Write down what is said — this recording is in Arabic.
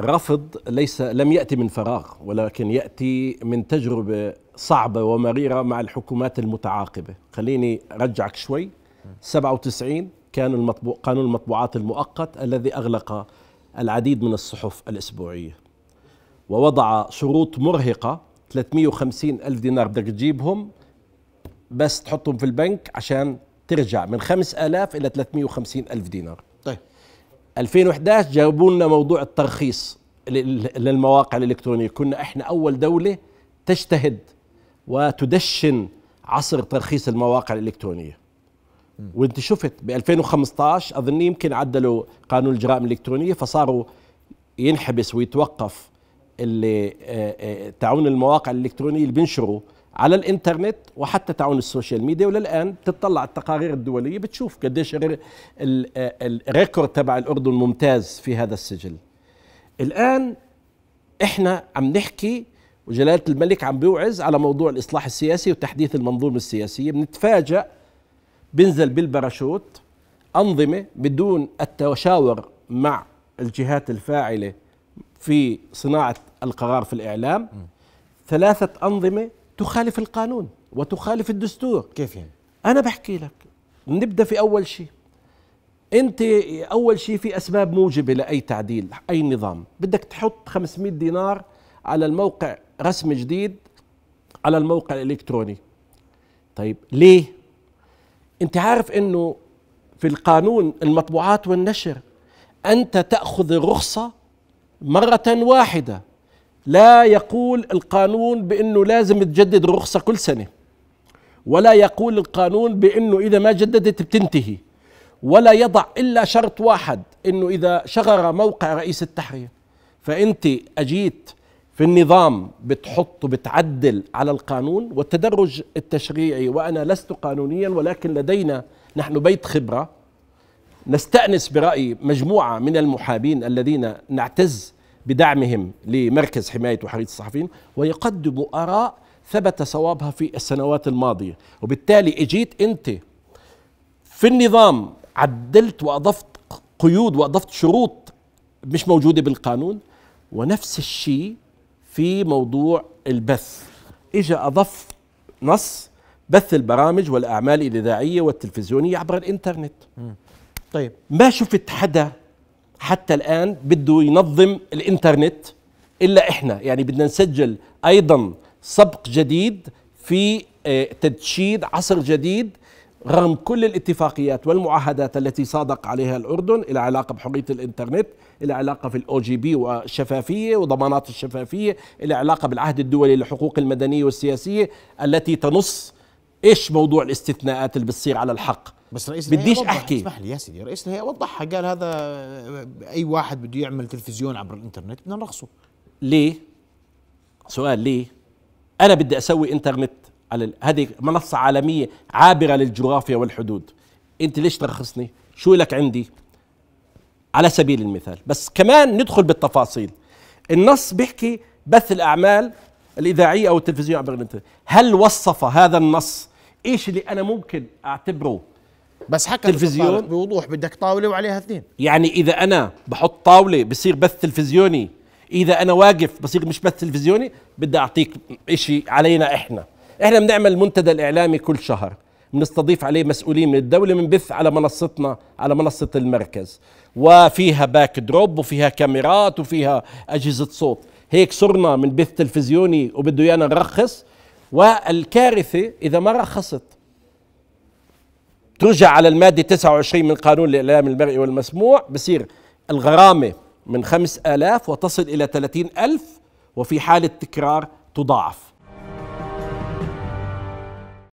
الرفض ليس لم ياتي من فراغ ولكن ياتي من تجربه صعبه ومريره مع الحكومات المتعاقبه خليني ارجعك شوي 97 كان المطبوع قانون المطبوعات المؤقت الذي اغلق العديد من الصحف الاسبوعيه ووضع شروط مرهقه 350 ألف دينار بدك تجيبهم بس تحطهم في البنك عشان ترجع من 5000 إلى 350 ألف دينار طيب 2011 جابوا لنا موضوع الترخيص للمواقع الإلكترونية كنا إحنا أول دولة تجتهد وتدشن عصر ترخيص المواقع الإلكترونية وانت شفت ب 2015 اظن يمكن عدلوا قانون الجرائم الالكترونيه فصاروا ينحبس ويتوقف اللي آه، آه، تعون المواقع الالكترونيه اللي بينشروا على الانترنت وحتى تعون السوشيال ميديا وللان بتطلع التقارير الدوليه بتشوف قديش الريكورد تبع الاردن ممتاز في هذا السجل الآن إحنا عم نحكي وجلالة الملك عم بيوعز على موضوع الإصلاح السياسي وتحديث المنظومة السياسية بنتفاجأ بنزل بالباراشوت أنظمة بدون التشاور مع الجهات الفاعلة في صناعة القرار في الإعلام ثلاثة أنظمة تخالف القانون وتخالف الدستور كيف يعني؟ أنا بحكي لك نبدأ في أول شيء انت اول شيء في اسباب موجبه لاي تعديل اي نظام بدك تحط 500 دينار على الموقع رسم جديد على الموقع الالكتروني طيب ليه انت عارف انه في القانون المطبوعات والنشر انت تاخذ الرخصه مره واحده لا يقول القانون بانه لازم تجدد الرخصه كل سنه ولا يقول القانون بانه اذا ما جددت بتنتهي ولا يضع إلا شرط واحد أنه إذا شغر موقع رئيس التحرير فأنت أجيت في النظام بتحط وبتعدل على القانون والتدرج التشريعي وأنا لست قانونيا ولكن لدينا نحن بيت خبرة نستأنس برأي مجموعة من المحابين الذين نعتز بدعمهم لمركز حماية وحرية الصحفيين ويقدموا آراء ثبت صوابها في السنوات الماضية وبالتالي اجيت انت في النظام عدلت واضفت قيود واضفت شروط مش موجوده بالقانون ونفس الشيء في موضوع البث اجى اضف نص بث البرامج والاعمال الاذاعيه والتلفزيونيه عبر الانترنت طيب ما شفت حدا حتى الان بده ينظم الانترنت الا احنا يعني بدنا نسجل ايضا سبق جديد في آه، تدشيد عصر جديد رغم كل الاتفاقيات والمعاهدات التي صادق عليها الأردن إلى علاقة بحرية الإنترنت إلى علاقة في الأو جي بي والشفافية وضمانات الشفافية إلى علاقة بالعهد الدولي للحقوق المدنية والسياسية التي تنص إيش موضوع الاستثناءات اللي بتصير على الحق بس رئيس بديش احكي اسمح لي يا سيدي رئيس الهيئه وضحها قال هذا اي واحد بده يعمل تلفزيون عبر الانترنت بدنا نرخصه ليه سؤال ليه انا بدي اسوي انترنت على هذه منصة عالمية عابرة للجغرافيا والحدود أنت ليش ترخصني شو لك عندي على سبيل المثال بس كمان ندخل بالتفاصيل النص بيحكي بث الأعمال الإذاعية أو التلفزيون عبر الإنترنت هل وصف هذا النص إيش اللي أنا ممكن أعتبره بس حكى تلفزيون بوضوح بدك طاوله وعليها اثنين يعني اذا انا بحط طاوله بصير بث تلفزيوني اذا انا واقف بصير مش بث تلفزيوني بدي اعطيك شيء علينا احنا احنا بنعمل منتدى الاعلامي كل شهر بنستضيف عليه مسؤولين من الدوله بنبث على منصتنا على منصه المركز وفيها باك دروب وفيها كاميرات وفيها اجهزه صوت هيك صرنا من بث تلفزيوني وبده ايانا نرخص والكارثه اذا ما رخصت ترجع على الماده 29 من قانون الاعلام المرئي والمسموع بصير الغرامه من 5000 وتصل الى 30000 وفي حاله تكرار تضاعف